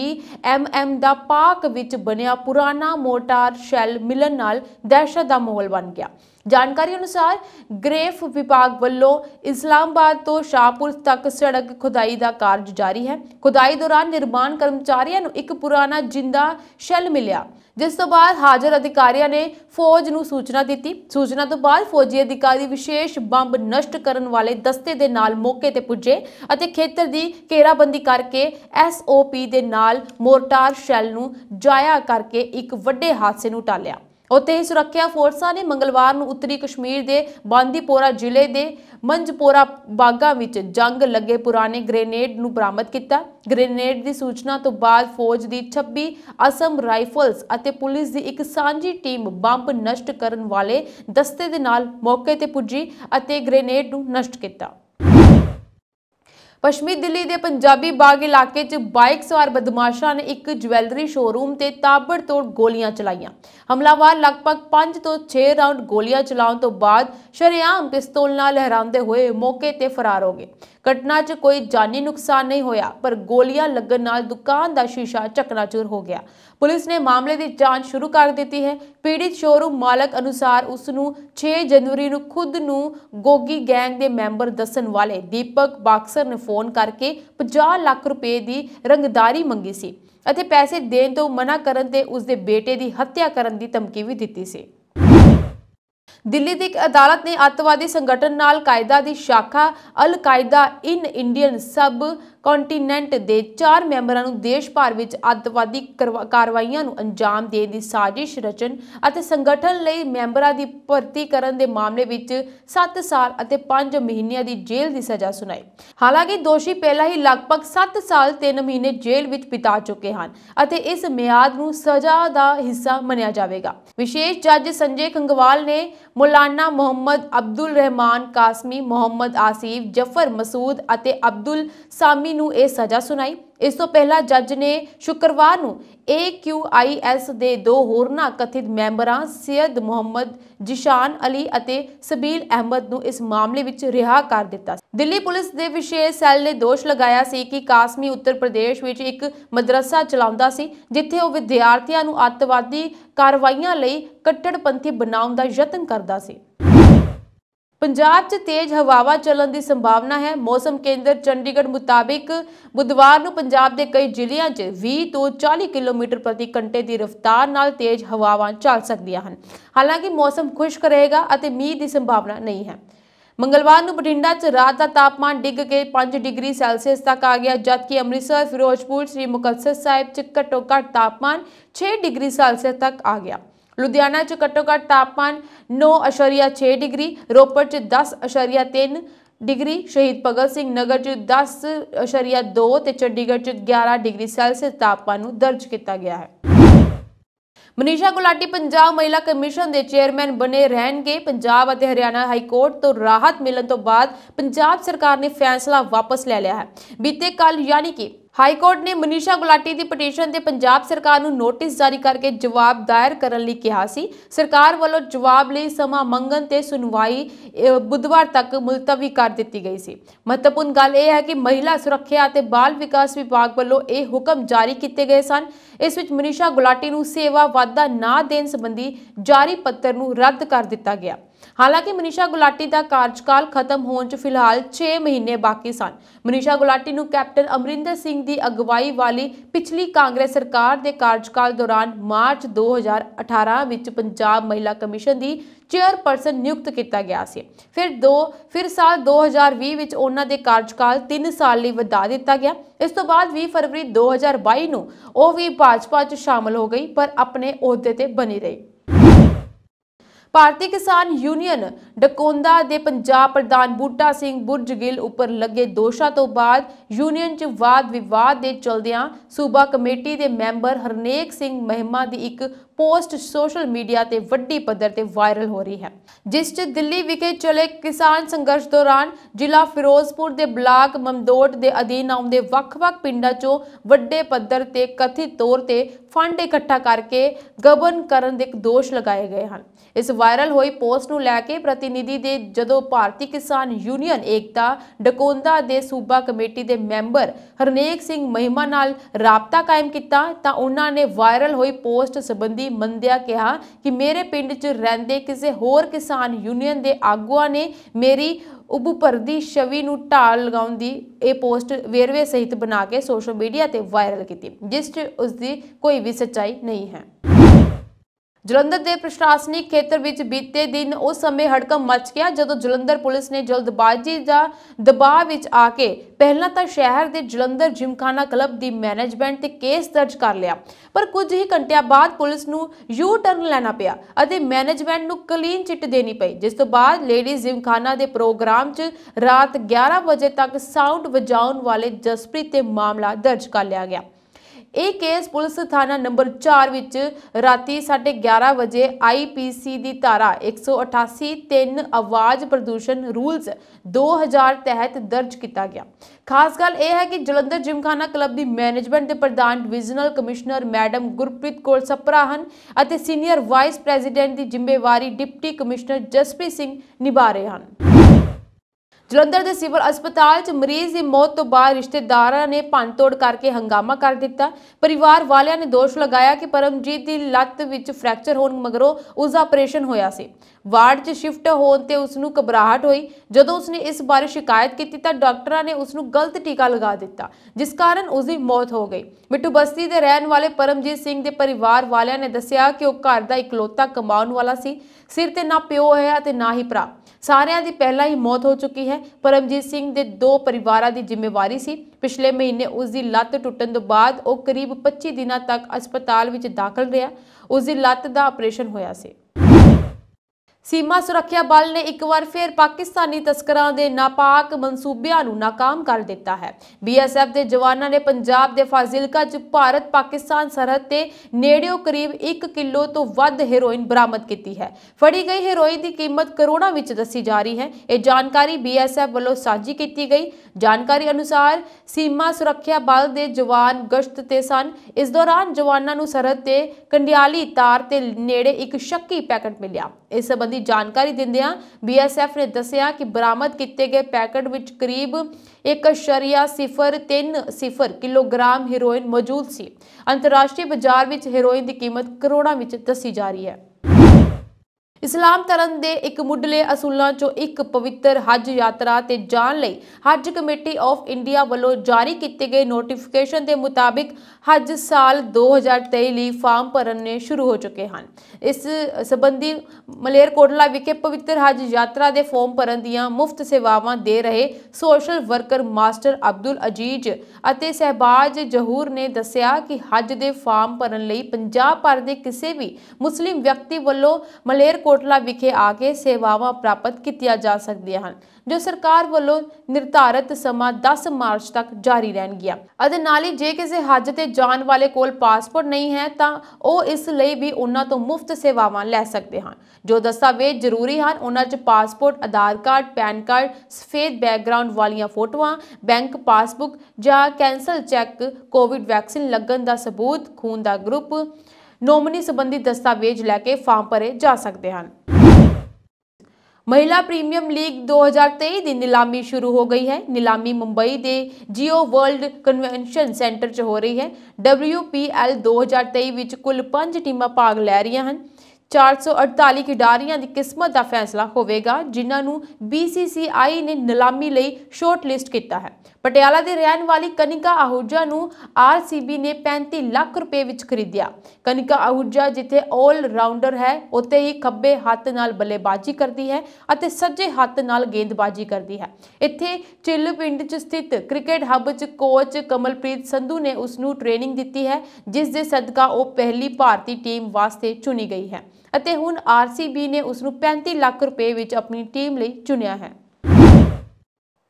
ਐਮਐਮ ਦਾ ਪਾਕ ਵਿੱਚ ਬਣਿਆ ਪੁਰਾਣਾ ਮੋਟਾਰ ਸ਼ੈਲ ਮਿਲਣ ਨਾਲ ਦਹਿਸ਼ਤ ਦਾ ਮਾਹੌਲ ਬਣ ਗਿਆ ਜਾਣਕਾਰੀ ਅਨੁਸਾਰ ਗ੍ਰੇਫ ਵਿਭਾਗ ਵੱਲੋਂ ਇਸਲਾਮਾਬਾਦ ਤੋਂ ਸ਼ਾਹਪੁਰ ਤੱਕ ਸੜਕ ਖੁਦਾਈ ਦਾ ਕਾਰਜ ਜਾਰੀ ਹੈ ਖੁਦਾਈ ਦੌਰਾਨ ਨਿਰਮਾਣ ਕਰਮਚਾਰੀਆਂ ਨੂੰ ਇੱਕ ਪੁਰਾਣਾ ਜਿੰਦਾ ਸ਼ੈਲ ਮਿਲਿਆ ਜਿਸ ਤੋਂ ਬਾਅਦ ਹਾਜ਼ਰ ਅਧਿਕਾਰੀਆਂ ਨੇ ਫੌਜ ਨੂੰ ਸੂਚਨਾ ਦਿੱਤੀ ਸੂਚਨਾ ਤੋਂ ਬਾਅਦ ਫੌਜੀ ਅਧਿਕਾਰੀ ਵਿਸ਼ੇਸ਼ ਬੰਬ ਨਸ਼ਟ ਕਰਨ ਵਾਲੇ ਦਸਤੇ ਦੇ ਨਾਲ ਮੌਕੇ ਤੇ ਪੁੱਜੇ ਅਤੇ ਖੇਤਰ ਦੀ ਘੇਰਾਬੰਦੀ ਕਰਕੇ ਐਸਓਪੀ ਦੇ ਨਾਲ ਮੋਰਟਾਰ ਸ਼ੈਲ ਨੂੰ ਜਾਇਆ ਕਰਕੇ ਇੱਕ ਵੱਡੇ ਹਾਦਸੇ ਨੂੰ ਟਾਲਿਆ ਉੱਥੇ ਸੁਰੱਖਿਆ ਫੋਰਸਾਂ ਨੇ ਮੰਗਲਵਾਰ ਨੂੰ ਉੱਤਰੀ ਕਸ਼ਮੀਰ ਦੇ ਬਾਂਦੀਪੋਰਾ ਜ਼ਿਲ੍ਹੇ ਦੇ ਮੰਜਪੋਰਾ ਬਾਗਾ ਵਿੱਚ ਜੰਗ ਲੱਗੇ ਪੁਰਾਣੇ ਗ੍ਰੇਨੇਡ ਨੂੰ ਬਰਾਮਦ ਕੀਤਾ ਗ੍ਰੇਨੇਡ ਦੀ ਸੂਚਨਾ ਤੋਂ ਬਾਅਦ ਫੌਜ ਦੀ 26 ਅਸਮ ਰਾਈਫਲਸ ਅਤੇ ਪੁਲਿਸ ਦੀ ਇੱਕ ਸਾਂਝੀ ਟੀਮ ਬੰਬ ਨਸ਼ਟ ਕਰਨ ਵਾਲੇ ਦਸਤੇ ਦੇ ਨਾਲ ਮੌਕੇ ਤੇ ਪੁੱਜੀ ਅਤੇ ਗ੍ਰੇਨੇਡ ਨੂੰ ਨਸ਼ਟ ਕੀਤਾ ਪਸ਼ਮੀ ਦਿੱਲੀ ਦੇ ਪੰਜਾਬੀ ਬਾਗ ਇਲਾਕੇ 'ਚ ਬਾਈਕ ਸਵਾਰ ਬਦਮਾਸ਼ਾਂ ਨੇ ਇੱਕ ਜਵੈਲਰੀ ਸ਼ੋਰੂਮ ਤੇ ਤਾਬੜਤੋੜ ਗੋਲੀਆਂ ਚਲਾਈਆਂ ਹਮਲਾਵਰ ਲਗਭਗ 5 ਤੋਂ 6 ਰਾਉਂਡ ਗੋਲੀਆਂ ਚਲਾਉਣ ਤੋਂ ਬਾਅਦ ਸ਼ਰੇਆਮ ਪਿਸਤੌਲ ਨਾਲ ਲਹਿਰਾਉਂਦੇ ਹੋਏ ਮੌਕੇ ਤੇ ਫਰਾਰ ਹੋ ਗਏ ਘਟਨਾ 'ਚ ਕੋਈ ਜਾਨੀ ਨੁਕਸਾਨ ਨਹੀਂ ਹੋਇਆ ਪਰ ਗੋਲੀਆਂ ਲੱਗਣ ਨਾਲ ਦੁਕਾਨ ਦਾ ਸ਼ੀਸ਼ਾ ਚਕਨਾਚੂਰ ਹੋ ਗਿਆ ਪੁਲਿਸ ਨੇ ਮਾਮਲੇ ਦੀ ਜਾਂਚ ਸ਼ੁਰੂ ਕਰ ਦਿੱਤੀ ਹੈ ਪੀੜਿਤ ਸ਼ੋਰੂਮ ਮਾਲਕ ਅਨੁਸਾਰ ਉਸ ਨੂੰ 6 ਜਨਵਰੀ ਨੂੰ ਖੁਦ ਨੂੰ ਗੋਗੀ ਗੈਂਗ ਦੇ ਮੈਂਬਰ ਦੱਸਣ ਵਾਲੇ ਦੀਪਕ ਬਾਕਸਰ ਨੇ ਫੋਨ ਕਰਕੇ 50 ਲੱਖ ਰੁਪਏ ਦੀ ਰੰਗਦਾਰੀ ਮੰਗੀ ਸੀ ਅਤੇ ਪੈਸੇ ਦੇਣ ਤੋਂ ਮਨਾ ਕਰਨ ਤੇ ਉਸ ਦੇ ਬੇਟੇ ਦੀ ਹੱਤਿਆ ਕਰਨ ਦੀ ਧਮਕੀ ਵੀ ਦਿੱਤੀ ਸੀ ਦਿੱਲੀ ਦੀ ਇੱਕ ਅਦਾਲਤ ਨੇ ਅੱਤਵਾਦੀ ਸੰਗਠਨ ਨਾਲ ਕਾਇਦਾ ਦੀ ਸ਼ਾਖਾ ਅਲ ਕਾਇਦਾ ਇਨ ਇੰਡੀਅਨ ਸਬ ਕੰਟੀਨੈਂਟ ਦੇ 4 ਮੈਂਬਰਾਂ ਨੂੰ ਦੇਸ਼ ਭਰ ਵਿੱਚ ਅੱਤਵਾਦੀ ਕਾਰਵਾਈਆਂ ਨੂੰ ਅੰਜਾਮ ਦੇਣ ਦੀ ਸਾਜ਼ਿਸ਼ ਰਚਨ ਅਤੇ ਸੰਗਠਨ ਲਈ ਮੈਂਬਰਾਂ ਦੀ ਭਰਤੀ ਕਰਨ ਦੇ ਮਾਮਲੇ ਵਿੱਚ 7 ਸਾਲ ਅਤੇ 5 ਮਹੀਨਿਆਂ ਦੀ ਜੇਲ੍ਹ ਦੀ ਸਜ਼ਾ ਸੁਣਾਈ ਹਾਲਾਂਕਿ ਦੋਸ਼ੀ ਪਹਿਲਾਂ ਹੀ ਲਗਭਗ 7 ਸਾਲ 3 ਮਹੀਨੇ ਜੇਲ੍ਹ ਵਿੱਚ ਬਿਤਾ ਚੁੱਕੇ ਹਨ ਅਤੇ ਇਸ ਮਿਆਦ ਨੂੰ ਸਜ਼ਾ ਦਾ ਹਿੱਸਾ ਮੰਨਿਆ ਜਾਵੇਗਾ ਵਿਸ਼ੇਸ਼ ਜੱਜ ਸੰਜੇ ਕੰਗਵਾਲ ਨੇ ਮੌਲਾਨਾ ਮੁਹੰਮਦ ਅਬਦੁਲ ਰਹਿਮਾਨ ਕਾਸਮੀ ਮੁਹੰਮਦ ਆਸੀਫ ਜਫਰ ਮਸੂਦ ਅਤੇ ਅਬਦੁਲ ਸਾਮੀ ਨੂੰ ਇਹ ਸਜ਼ਾ ਸੁਣਾਈ ਇਸ ਤੋਂ ਪਹਿਲਾਂ ਜੱਜ ਨੇ ਸ਼ੁੱਕਰਵਾਰ ਨੂੰ AQIS ਦੇ ਦੋ ਨਾ ਕਥਿਤ ਮੈਂਬਰਾਂ ਸੈਦ ਮੁਹੰਮਦ ਜਿਸ਼ਾਨ ਅਲੀ ਅਤੇ ਸਬੀਲ ਅਹਿਮਦ ਨੂੰ ਇਸ ਮਾਮਲੇ ਵਿੱਚ ਰਿਹਾ ਕਰ ਦਿੱਤਾ ਦਿੱਲੀ ਪੁਲਿਸ ਦੇ ਵਿਸ਼ੇਸ਼ ਸੈੱਲ ਨੇ ਦੋਸ਼ ਲਗਾਇਆ ਸੀ ਕਿ ਕਾਸਮੀ ਉੱਤਰ ਪ੍ਰਦੇਸ਼ ਵਿੱਚ ਇੱਕ ਮਦਰਸਾ ਚਲਾਉਂਦਾ ਸੀ ਜਿੱਥੇ ਉਹ ਵਿਦਿਆਰਥੀਆਂ ਨੂੰ ਅੱਤਵਾਦੀ ਕਾਰਵਾਈਆਂ ਲਈ ਕੱਟੜਪੰਥੀ ਬਣਾਉਣ ਦਾ ਯਤਨ ਕਰਦਾ ਸੀ ਪੰਜਾਬ 'ਚ ਤੇਜ਼ ਹਵਾਵਾਂ ਚੱਲਣ ਦੀ ਸੰਭਾਵਨਾ ਹੈ ਮੌਸਮ ਕੇਂਦਰ ਚੰਡੀਗੜ੍ਹ ਮੁਤਾਬਿਕ ਬੁੱਧਵਾਰ ਨੂੰ ਪੰਜਾਬ ਦੇ ਕਈ ਜ਼ਿਲ੍ਹਿਆਂ 'ਚ 20 ਤੋਂ 40 ਕਿਲੋਮੀਟਰ ਪ੍ਰਤੀ ਘੰਟੇ ਦੀ ਰਫ਼ਤਾਰ ਨਾਲ ਤੇਜ਼ ਹਵਾਵਾਂ ਚੱਲ ਸਕਦੀਆਂ ਹਨ ਹਾਲਾਂਕਿ ਮੌਸਮ ਖੁਸ਼ਕ ਰਹੇਗਾ ਅਤੇ ਮੀਂਹ ਦੀ ਸੰਭਾਵਨਾ ਨਹੀਂ ਹੈ ਮੰਗਲਵਾਰ ਨੂੰ ਬਠਿੰਡਾ 'ਚ ਰਾਤ ਦਾ ਤਾਪਮਾਨ ਡਿੱਗ ਕੇ 5 ਡਿਗਰੀ ਸੈਲਸੀਅਸ ਤੱਕ ਆ ਗਿਆ ਜਦਕਿ ਅੰਮ੍ਰਿਤਸਰ ਫਿਰੋਜ਼ਪੁਰ ਸ੍ਰੀ ਮੁਕਤਸਰ ਸਾਹਿਬ 'ਚ ਘੱਟੋ ਘੱਟ ਤਾਪਮਾਨ 6 ਡਿਗਰੀ ਸੈਲਸੀਅਸ ਤੱਕ ਆ ਗਿਆ ਲੁਧਿਆਣਾ 'ਚ ਘੱਟੋ-ਘੱਟ ਤਾਪਮਾਨ 9.6 ਡਿਗਰੀ ਰੋਪੜ 'ਚ 10.3 ਡਿਗਰੀ ਸ਼ਹੀਦ ਭਗਤ ਸਿੰਘ ਨਗਰ 'ਚ 10.2 ਤੇ ਚੰਡੀਗੜ੍ਹ 'ਚ 11 ਡਿਗਰੀ ਸੈਲਸੀਅਸ ਤਾਪਮਾਨ ਨੂੰ ਦਰਜ ਕੀਤਾ ਗਿਆ ਹੈ ਮਨੀਸ਼ਾ ਗੁਲਾਟੀ ਪੰਜਾਬ ਮਹਿਲਾ ਕਮਿਸ਼ਨ ਦੇ ਚੇਅਰਮੈਨ ਬਣੇ ਰਹਿਣਗੇ ਪੰਜਾਬ ਅਤੇ ਹਰਿਆਣਾ ਹਾਈ ਕੋਰਟ ਤੋਂ ਰਾਹਤ ਮਿਲਣ ਤੋਂ ਬਾਅਦ ਪੰਜਾਬ ਸਰਕਾਰ ਨੇ ਫੈਸਲਾ ਵਾਪਸ ਲੈ ਲਿਆ ਹੈ ਬੀਤੇ ਕੱਲ ਯਾਨੀ ਕਿ ਹਾਈ ਕੋਰਟ ਨੇ ਮਨੀਸ਼ਾ ਗੁਲਾਟੀ ਦੀ ਪਟੀਸ਼ਨ ਤੇ ਪੰਜਾਬ ਸਰਕਾਰ ਨੂੰ ਨੋਟਿਸ ਜਾਰੀ ਕਰਕੇ ਜਵਾਬ ਦਾਇਰ ਕਰਨ ਲਈ ਕਿਹਾ ਸੀ ਸਰਕਾਰ ਵੱਲੋਂ ਜਵਾਬ ਲਈ ਸਮਾਂ ਮੰਗਣ ਤੇ ਸੁਣਵਾਈ ਬੁੱਧਵਾਰ ਤੱਕ ਮੁਲਤਵੀ ਕਰ ਦਿੱਤੀ ਗਈ ਸੀ ਮਹੱਤਵਪੂਰਨ ਗੱਲ ਇਹ ਹੈ ਕਿ ਮਹਿਲਾ ਸੁਰੱਖਿਆ ਅਤੇ ਬਾਲ ਵਿਕਾਸ ਵਿਭਾਗ ਵੱਲੋਂ ਇਹ ਹੁਕਮ ਜਾਰੀ ਕੀਤੇ ਗਏ ਸਨ ਇਸ ਵਿੱਚ ਮਨੀਸ਼ਾ ਗੁਲਾਟੀ ਨੂੰ ਸੇਵਾ ਵਾਧਾ ਨਾ ਦੇਣ ਸੰਬੰਧੀ ਜਾਰੀ ਪੱਤਰ ਨੂੰ ਰੱਦ ਕਰ ਦਿੱਤਾ ਗਿਆ ਹਾਲਾਂਕਿ ਮਨੀਸ਼ਾ ਗੁਲਾਟੀ ਦਾ ਕਾਰਜਕਾਲ ਖਤਮ ਹੋਣ 'ਚ ਫਿਲਹਾਲ 6 ਮਹੀਨੇ ਬਾਕੀ ਸਨ ਮਨੀਸ਼ਾ ਗੁਲਾਟੀ ਨੂੰ ਕੈਪਟਨ ਅਮਰਿੰਦਰ ਸਿੰਘ ਦੀ ਅਗਵਾਈ ਵਾਲੀ ਪਿਛਲੀ ਕਾਂਗਰਸ ਸਰਕਾਰ ਦੇ ਕਾਰਜਕਾਲ ਦੌਰਾਨ ਮਾਰਚ 2018 ਵਿੱਚ ਪੰਜਾਬ ਮਹਿਲਾ ਕਮਿਸ਼ਨ ਦੀ ਚੇਅਰਪਰਸਨ ਨਿਯੁਕਤ ਕੀਤਾ ਗਿਆ ਸੀ ਫਿਰ ਦੋ ਫਿਰ ਸਾਲ 2020 ਵਿੱਚ ਉਹਨਾਂ ਦੇ ਕਾਰਜਕਾਲ 3 ਸਾਲ ਲਈ ਵਧਾ ਦਿੱਤਾ ਗਿਆ ਇਸ ਤੋਂ ਬਾਅਦ 20 ਫਰਵਰੀ 2022 ਨੂੰ ਉਹ ਵੀ ਭਾਜਪਾ 'ਚ ਸ਼ਾਮਲ ਹੋ ਗਈ ਪਰ ਆਪਣੇ ਅਹੁਦੇ ਤੇ ਬਣੀ ਰਹੀ ਭਾਰਤੀ ਕਿਸਾਨ ਯੂਨੀਅਨ ਡਕੋਂਦਾ ਦੇ ਪੰਜਾਬ ਪ੍ਰਧਾਨ ਬੂਟਾ ਸਿੰਘ ਬੁਰਜਗਿੱਲ ਉੱਪਰ ਲੱਗੇ ਦੋਸ਼ਾਂ ਤੋਂ ਬਾਅਦ ਯੂਨੀਅਨ 'ਚ ਵਾਦ ਵਿਵਾਦ ਦੇ ਚਲਦਿਆਂ ਸੂਬਾ ਕਮੇਟੀ ਦੇ ਮੈਂਬਰ ਹਰਨੇਕ ਸਿੰਘ ਮਹਿਮਾ ਦੀ ਇੱਕ ਪੋਸਟ ਸੋਸ਼ਲ ਮੀਡੀਆ ਤੇ ਵੱਡੀ ਪੱਧਰ ਤੇ ਵਾਇਰਲ ਹੋ ਰਹੀ ਹੈ ਜਿਸ 'ਚ ਦਿੱਲੀ ਵਿਖੇ ਚਲੇ ਕਿਸਾਨ ਸੰਘਰਸ਼ ਦੌਰਾਨ ਜ਼ਿਲ੍ਹਾ ਫਿਰੋਜ਼ਪੁਰ ਦੇ ਬਲਾਕ ਮਮਦੋਟ ਦੇ ਅਧੀਨ ਆਉਂਦੇ ਵੱਖ-ਵੱਖ ਪਿੰਡਾਂ 'ਚੋਂ ਵੱਡੇ ਪੱਧਰ ਤੇ ਕਥਿਤ ਤੌਰ ਤੇ ਫੰਡ ਇਕੱਠਾ ਕਰਕੇ ਗਬਨ ਕਰਨ ਦੇ ਦੋਸ਼ ਲਗਾਏ ਗਏ ਹਨ ਇਸ ਵਾਇਰਲ ਹੋਈ ਪੋਸਟ ਨੂੰ ਲੈ ਕੇ ਪ੍ਰਤੀਨਿਧੀ ਦੇ ਜਦੋਂ ਭਾਰਤੀ ਕਿਸਾਨ ਯੂਨੀਅਨ ਏਕਤਾ ਡਕੋਂਦਾ ਦੇ ਸੂਬਾ ਕਮੇਟੀ ਦੇ ਮੈਂਬਰ ਹਰਨੇਕ ਸਿੰਘ ਮਹਿਮਾ ਨਾਲ ਰਾਬਤਾ ਕਾਇਮ ਕੀਤਾ ਤਾਂ ਉਹਨਾਂ ਨੇ ਵਾਇਰਲ ਹੋਈ ਪੋਸਟ ਸੰਬੰਧੀ ਵੀ ਮੰਦਿਆ ਕਿਹਾ ਕਿ ਮੇਰੇ ਪਿੰਡ 'ਚ ਰਹਿੰਦੇ ਕਿਸੇ ਹੋਰ ਕਿਸਾਨ ਯੂਨੀਅਨ ਦੇ ਆਗੂਆਂ ਨੇ ਮੇਰੀ ਉਭਪਰਦੀ ਛਵੀ ਨੂੰ ਢਾਲ ਲਗਾਉਣ ਦੀ ਇਹ ਪੋਸਟ ਵੇਰਵੇ ਸਹਿਤ ਬਣਾ ਕੇ ਸੋਸ਼ਲ ਮੀਡੀਆ ਤੇ ਵਾਇਰਲ ਕੀਤੀ ਜਿਸ 'ਚ ਉਸ ਦੀ ਕੋਈ ਵੀ ਸੱਚਾਈ ਨਹੀਂ ਹੈ ਜਲੰਧਰ ਦੇ ਪ੍ਰਸ਼ਾਸਨਿਕ ਖੇਤਰ ਵਿੱਚ ਬੀਤੇ ਦਿਨ ਉਸ ਸਮੇਂ ਹੜਕੰਪ ਮਚ ਗਿਆ ਜਦੋਂ ਜਲੰਧਰ ਪੁਲਿਸ ਨੇ ਜਲਦਬਾਜ਼ੀ ਦਾ ਦਬਾਅ ਵਿੱਚ ਆ ਕੇ ਪਹਿਲਾਂ ਤਾਂ ਸ਼ਹਿਰ ਦੇ ਜਲੰਧਰ ਜਿਮਖਾਨਾ ਕਲੱਬ ਦੀ ਮੈਨੇਜਮੈਂਟ ਤੇ ਕੇਸ ਦਰਜ ਕਰ ਲਿਆ ਪਰ ਕੁਝ ਹੀ ਘੰਟਿਆਂ ਬਾਅਦ ਪੁਲਿਸ ਨੂੰ ਯੂ ਟਰਨ ਲੈਣਾ ਪਿਆ ਅਤੇ ਮੈਨੇਜਮੈਂਟ ਨੂੰ ਕਲੀਨ ਚਿੱਟ ਦੇਣੀ ਪਈ ਜਿਸ ਤੋਂ ਬਾਅਦ ਲੇਡੀਜ਼ ਜਿਮਖਾਨਾ ਦੇ ਪ੍ਰੋਗਰਾਮ 'ਚ ਰਾਤ 11 ਵਜੇ ਤੱਕ ਸਾਊਂਡ ਵਜਾਉਣ ਵਾਲੇ ਜਸਪ੍ਰੀਤ ਤੇ ਮਾਮਲਾ ਦਰਜ ਕਰ ਲਿਆ ਗਿਆ ਇਹ ਕੇਸ ਪੁਲਿਸ ਥਾਣਾ ਨੰਬਰ 4 ਵਿੱਚ ਰਾਤੀ 11:30 ਵਜੇ ਆਈਪੀਸੀ ਦੀ ਧਾਰਾ 188 3 ਆਵਾਜ਼ ਪ੍ਰਦੂਸ਼ਣ ਰੂਲਸ 2000 ਤਹਿਤ ਦਰਜ ਕੀਤਾ ਗਿਆ ਖਾਸ ਗੱਲ ਇਹ ਹੈ ਕਿ ਜਲੰਧਰ ਜਿਮਖਾਨਾ ਕਲੱਬ ਦੀ ਮੈਨੇਜਮੈਂਟ ਦੇ ਪ੍ਰਧਾਨ ਡਿਵੀਜ਼ਨਲ ਕਮਿਸ਼ਨਰ ਮੈਡਮ ਗੁਰਪ੍ਰੀਤ ਕੋਲ ਸਪਰਾਹਨ ਹਨ ਅਤੇ ਸੀਨੀਅਰ ਵਾਈਸ ਪ੍ਰੈਜ਼ੀਡੈਂਟ ਦੀ ਜ਼ਿੰਮੇਵਾਰੀ ਡਿਪਟੀ ਕਮਿਸ਼ਨਰ ਜਸਪ੍ਰੀਤ ਸਿੰਘ ਨਿਭਾ ਰਹੇ ਹਨ ਜਲੰਧਰ ਦੇ ਸਿਵਲ ਹਸਪਤਾਲ 'ਚ ਮਰੀਜ਼ ਦੀ ਮੌਤ ਤੋਂ ਬਾਅਦ ਰਿਸ਼ਤੇਦਾਰਾਂ ਨੇ ਭੰਨਤੋੜ ਕਰਕੇ ਹੰਗਾਮਾ ਕਰ ਦਿੱਤਾ ਪਰਿਵਾਰ ਵਾਲਿਆਂ ਨੇ ਦੋਸ਼ ਲਗਾਇਆ ਕਿ ਪਰਮਜੀਤ ਦੀ ਲੱਤ ਵਿੱਚ ਫ੍ਰੈਕਚਰ ਹੋਣ ਮਗਰੋਂ ਉਸ ਦਾ ਆਪਰੇਸ਼ਨ ਹੋਇਆ ਸੀ ਵਾਰਡ 'ਚ ਸ਼ਿਫਟ ਹੋਣ ਤੇ ਉਸ ਨੂੰ ਘਬਰਾਹਟ ਹੋਈ ਜਦੋਂ ਉਸ ਨੇ ਇਸ ਬਾਰੇ ਸ਼ਿਕਾਇਤ ਕੀਤੀ ਤਾਂ ਡਾਕਟਰਾਂ ਨੇ ਉਸ ਨੂੰ ਗਲਤ ਟੀਕਾ ਲਗਾ ਦਿੱਤਾ ਜਿਸ ਕਾਰਨ ਉਸ ਦੀ ਮੌਤ ਹੋ ਗਈ ਮਿੱਟੂ ਬਸਤੀ ਦੇ ਰਹਿਣ ਵਾਲੇ ਪਰਮਜੀਤ ਸਿੰਘ ਦੇ ਪਰਿਵਾਰ ਵਾਲਿਆਂ ਨੇ ਦੱਸਿਆ ਕਿ ਉਹ ਘਰ ਦਾ ਇਕਲੌਤਾ ਕਮਾਉਣ ਵਾਲਾ ਸੀ ਸਿਰ ਤੇ ਨਾ ਪਿਓ ਹੈ ਅਤੇ ਨਾ ਹੀ ਭਰਾ ਸਾਰਿਆਂ ਦੀ ਪਹਿਲਾਂ ਹੀ ਮੌਤ ਹੋ ਚੁੱਕੀ ਹੈ ਪਰਮਜੀਤ ਸਿੰਘ ਦੇ ਦੋ ਪਰਿਵਾਰਾਂ ਦੀ ਜ਼ਿੰਮੇਵਾਰੀ ਸੀ ਪਿਛਲੇ ਮਹੀਨੇ ਉਸ ਦੀ ਲੱਤ ਟੁੱਟਣ ਤੋਂ ਬਾਅਦ ਉਹ ਕਰੀਬ 25 ਦਿਨਾਂ ਤੱਕ ਹਸਪਤਾਲ ਵਿੱਚ ਦਾਖਲ ਰਿਹਾ ਉਸ ਦੀ ਲੱਤ ਦਾ ਆਪਰੇਸ਼ਨ ਹੋਇਆ ਸੀ ਸੀਮਾ ਸੁਰੱਖਿਆ ਬਲ ਨੇ ਇੱਕ ਵਾਰ ਫੇਰ ਪਾਕਿਸਤਾਨੀ ਤਸਕਰਾਂ ਦੇ ਨਾਪਾਕ ਮਨਸੂਬਿਆਂ ਨੂੰ ਨਾਕਾਮ ਕਰ ਦਿੱਤਾ ਹੈ ਬੀਐਸਐਫ ਦੇ ਜਵਾਨਾਂ ਨੇ ਪੰਜਾਬ ਦੇ ਫਾਜ਼ਿਲਕਾ 'ਚ ਭਾਰਤ ਪਾਕਿਸਤਾਨ ਸਰਹੱਦ ਤੇ ਨੇੜਿਓ ਕਰੀਬ 1 ਕਿਲੋ ਤੋਂ ਵੱਧ ਹੈਰੋਇਨ ਬਰਾਮਦ ਕੀਤੀ ਹੈ ਫੜੀ ਗਈ ਹੈਰੋਇਨ ਦੀ ਕੀਮਤ ਕਰੋੜਾਂ ਵਿੱਚ ਦੱਸੀ ਜਾ ਰਹੀ ਹੈ ਇਹ ਜਾਣਕਾਰੀ ਬੀਐਸਐਫ ਵੱਲੋਂ ਸਾਂਝੀ ਕੀਤੀ ਗਈ ਜਾਣਕਾਰੀ ਅਨੁਸਾਰ ਸੀਮਾ ਸੁਰੱਖਿਆ ਬਲ ਦੇ ਜਵਾਨ ਗਸ਼ਤ ਤੇ ਸਨ ਇਸ ਦੌਰਾਨ ਜਵਾਨਾਂ ਨੂੰ ਸਰਹੱਦ ਤੇ ਕੰਡਿਆਲੀ ਤਾਰ ਤੇ ਨੇੜੇ ਇੱਕ ਸ਼ੱਕੀ ਪੈਕਟ ਮਿਲਿਆ ਇਸ ਸਬੰਧੀ ਦੀ ਜਾਣਕਾਰੀ ਦਿੰਦਿਆਂ ਬੀਐਸਐਫ ਨੇ ਦੱਸਿਆ ਕਿ ਬਰਾਮਦ ਕੀਤੇ ਗਏ ਪੈਕਟ ਵਿੱਚ ਕਰੀਬ 1.030 ਕਿਲੋਗ੍ਰਾਮ ਹੈਰੋਇਨ ਮੌਜੂਦ ਸੀ ਅੰਤਰਰਾਸ਼ਟਰੀ ਬਾਜ਼ਾਰ ਵਿੱਚ ਹੈਰੋਇਨ ਦੀ ਕੀਮਤ ਕਰੋੜਾਂ ਵਿੱਚ ਦੱਸੀ ਜਾ ਰਹੀ ਹੈ ਇਸਲਾਮ ਧਰਮ ਦੇ ਇੱਕ ਮੁੱਢਲੇ ਅਸੂਲਾਂ ਚੋਂ ਇੱਕ ਪਵਿੱਤਰ ਹਜ ਯਾਤਰਾ ਤੇ ਜਾਣ ਲਈ ਹਜ ਕਮੇਟੀ ਆਫ ਇੰਡੀਆ ਵੱਲੋਂ ਜਾਰੀ ਕੀਤੇ ਗਏ ਨੋਟੀਫਿਕੇਸ਼ਨ ਦੇ ਮੁਤਾਬਿਕ ਹਜ ਸਾਲ 2023 ਲਈ ਫਾਰਮ ਭਰਨੇ ਸ਼ੁਰੂ ਹੋ ਚੁੱਕੇ ਹਨ ਇਸ ਸੰਬੰਧੀ ਕੋਟਲਾ ਵਿਖੇ ਪਵਿੱਤਰ ਹਜ ਯਾਤਰਾ ਦੇ ਫਾਰਮ ਭਰਨ ਦੀਆਂ ਮੁਫਤ ਸੇਵਾਵਾਂ ਦੇ ਰਹੇ social worker master Abdul Aziz ਅਤੇ ਸਹਿਬਾਜ ਜਹੂਰ ਨੇ ਦੱਸਿਆ ਕਿ ਹਜ ਦੇ ਫਾਰਮ ਭਰਨ ਲਈ ਪੰਜਾਬ ਭਰ ਦੇ ਕਿਸੇ ਵੀ ਮੁਸਲਿਮ ਵਿਅਕਤੀ ਵੱਲੋਂ ਮਲੇਰ ਕੋਟਲਾ ਵਿਖੇ ਆ ਕੇ ਸੇਵਾਵਾਂ ਪ੍ਰਾਪਤ ਕੀਤੀਆਂ ਜਾ ਸਕਦੀਆਂ ਹਨ ਜੋ ਸਰਕਾਰ ਵੱਲੋਂ ਨਿਰਧਾਰਤ ਸਮਾਂ 10 ਮਾਰਚ ਤੱਕ ਜਾਰੀ ਰਹਿਣਗੀਆਂ ਅਤੇ ਨਾਲ ਹੀ ਜੇ ਕਿਸੇ ਹੱਜ ਤੇ ਜਾਣ ਵਾਲੇ ਕੋਲ ਪਾਸਪੋਰਟ ਨਹੀਂ ਹੈ ਤਾਂ ਉਹ ਇਸ ਲਈ ਵੀ ਉਹਨਾਂ ਤੋਂ ਮੁਫਤ ਸੇਵਾਵਾਂ ਲੈ ਸਕਦੇ ਹਨ ਜੋ ਦਸਤਾਵੇਜ਼ ਜ਼ਰੂਰੀ ਹਨ ਉਹਨਾਂ 'ਚ passport Aadhaar card PAN card ਸਫੇਦ ਬੈਕਗ੍ਰਾਉਂਡ ਵਾਲੀਆਂ ਫੋਟੋਆਂ ਬੈਂਕ ਪਾਸਬੁੱਕ ਜਾਂ ਕੈਂਸਲ ਚੈੱਕ ਕੋਵਿਡ ਵੈਕਸੀਨ ਲੱਗਣ ਦਾ ਸਬੂਤ ਖੂਨ ਦਾ ਗਰੁੱਪ ਨੋਮਨੀ ਸੰਬੰਧੀ ਦਸਤਾਵੇਜ਼ ਲੈ ਕੇ ਫਾਰਮ ਭਰੇ ਜਾ ਸਕਦੇ ਹਨ ਮਹਿਲਾ ਪ੍ਰੀਮੀਅਮ ਲੀਗ 2023 ਦੀ ਨਿਲਾਮੀ ਸ਼ੁਰੂ ਹੋ ਗਈ ਹੈ ਨਿਲਾਮੀ ਮੁੰਬਈ ਦੇ ਜੀਓ ਵਰਲਡ ਕਨਵੈਨਸ਼ਨ ਸੈਂਟਰ 'ਚ ਹੋ ਰਹੀ ਹੈ WPL 2023 ਵਿੱਚ ਕੁੱਲ 5 ਟੀਮਾਂ ਭਾਗ ਲੈ ਰਹੀਆਂ ਹਨ 448 ਖਿਡਾਰੀਆਂ ਦੀ ਕਿਸਮਤ ਦਾ ਫੈਸਲਾ ਹੋਵੇਗਾ ਜਿਨ੍ਹਾਂ ਨੂੰ BCCI ਨੇ ਨਿਲਾਮੀ ਲਈ ਸ਼ਾਰਟ ਲਿਸਟ ਕੀਤਾ ਹੈ ਪਟਿਆਲਾ ਦੇ ਰਹਿਣ ਵਾਲੀ ਕਨਿਕਾ ਆਹੂਜਾ ਨੂੰ ਆਰਸੀਬੀ ਨੇ 35 ਲੱਖ ਰੁਪਏ ਵਿੱਚ ਖਰੀਦਿਆ ਕਨਿਕਾ ਆਹੂਜਾ ਜਿੱਥੇ 올 ਰਾਊਂਡਰ ਹੈ ਉੱਥੇ ਹੀ ਖੱਬੇ ਹੱਥ ਨਾਲ ਬੱਲੇਬਾਜ਼ੀ ਕਰਦੀ ਹੈ ਅਤੇ ਸੱਜੇ ਹੱਥ ਨਾਲ ਗੇਂਦਬਾਜ਼ੀ ਕਰਦੀ ਹੈ ਇੱਥੇ ਚਿੱਲ ਪਿੰਡ 'ਚ ਸਥਿਤ ਕ੍ਰਿਕਟ ਹੱਬ 'ਚ ਕੋਚ ਕਮਲਪ੍ਰੀਤ ਸੰਧੂ ਨੇ ਉਸ ਨੂੰ ਟ੍ਰੇਨਿੰਗ ਦਿੱਤੀ ਹੈ ਜਿਸ ਦੇ ਸਦਕਾ ਉਹ ਪਹਿਲੀ ਭਾਰਤੀ ਟੀਮ ਵਾਸਤੇ ਚੁਣੀ ਗਈ ਹੈ ਅਤੇ ਹੁਣ ਆਰਸੀਬੀ ਨੇ ਉਸ ਨੂੰ 35 ਲੱਖ ਰੁਪਏ ਵਿੱਚ ਆਪਣੀ ਟੀਮ ਲਈ ਚੁਣਿਆ ਹੈ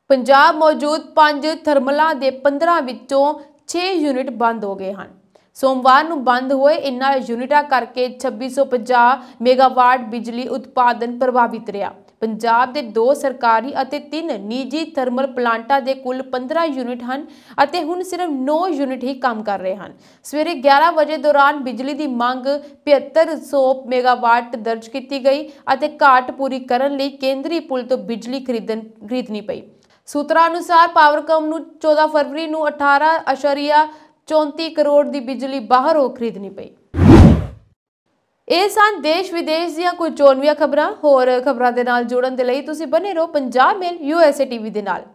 ਪੰਜਾਬ ਮੌਜੂਦ ਪੰਜ ਥਰਮਲਾਂ ਦੇ 15 ਵਿੱਚੋਂ 6 ਯੂਨਿਟ ਬੰਦ ਹੋ ਗਏ ਹਨ ਸੋਮਵਾਰ ਨੂੰ ਬੰਦ ਹੋਏ ਇਨ੍ਹਾਂ ਯੂਨਿਟਾਂ ਕਰਕੇ 2650 ਮੈਗਾਵਾਟ ਬਿਜਲੀ ਉਤਪਾਦਨ ਪ੍ਰਭਾਵਿਤ ਰਿਹਾ ਪੰਜਾਬ ਦੇ ਦੋ ਸਰਕਾਰੀ ਅਤੇ ਤਿੰਨ ਨਿੱਜੀ ਥਰਮਲ ਪਲਾਂਟਾਂ ਦੇ ਕੁੱਲ 15 ਯੂਨਿਟ ਹਨ ਅਤੇ ਹੁਣ ਸਿਰਫ 9 ਯੂਨਿਟ ਹੀ ਕੰਮ ਕਰ ਰਹੇ ਹਨ ਸਵੇਰੇ 11 ਵਜੇ ਦੌਰਾਨ ਬਿਜਲੀ ਦੀ ਮੰਗ 7500 ਮੈਗਾਵਾਟ ਦਰਜ ਕੀਤੀ ਗਈ ਅਤੇ ਘਾਟ ਪੂਰੀ ਕਰਨ ਲਈ ਕੇਂਦਰੀ ਪੁਲ ਤੋਂ ਬਿਜਲੀ ਖਰੀਦਣ ਖਰੀਦਣੀ ਪਈ ਸੂਤਰਾਂ ਅਨੁਸਾਰ ਪਾਵਰਕਮ ਨੂੰ 14 ਫਰਵਰੀ ਨੂੰ 18.34 ਕਰੋੜ ਦੀ ਬਿਜਲੀ ਬਾਹਰੋਂ ਖਰੀਦਣੀ ਪਈ ਇਹ ਸਨ ਦੇਸ਼ ਵਿਦੇਸ਼ ਦੀਆਂ ਕੁਝ ਚੋਣਵੀਆਂ ਖਬਰਾਂ ਹੋਰ ਖਬਰਾਂ ਦੇ ਨਾਲ ਜੁੜਨ ਦੇ ਲਈ ਤੁਸੀਂ ਬਨੇ ਰਹੋ ਪੰਜਾਬ ਮੇਲ ਯੂਐਸਏ ਟੀਵੀ ਦੇ ਨਾਲ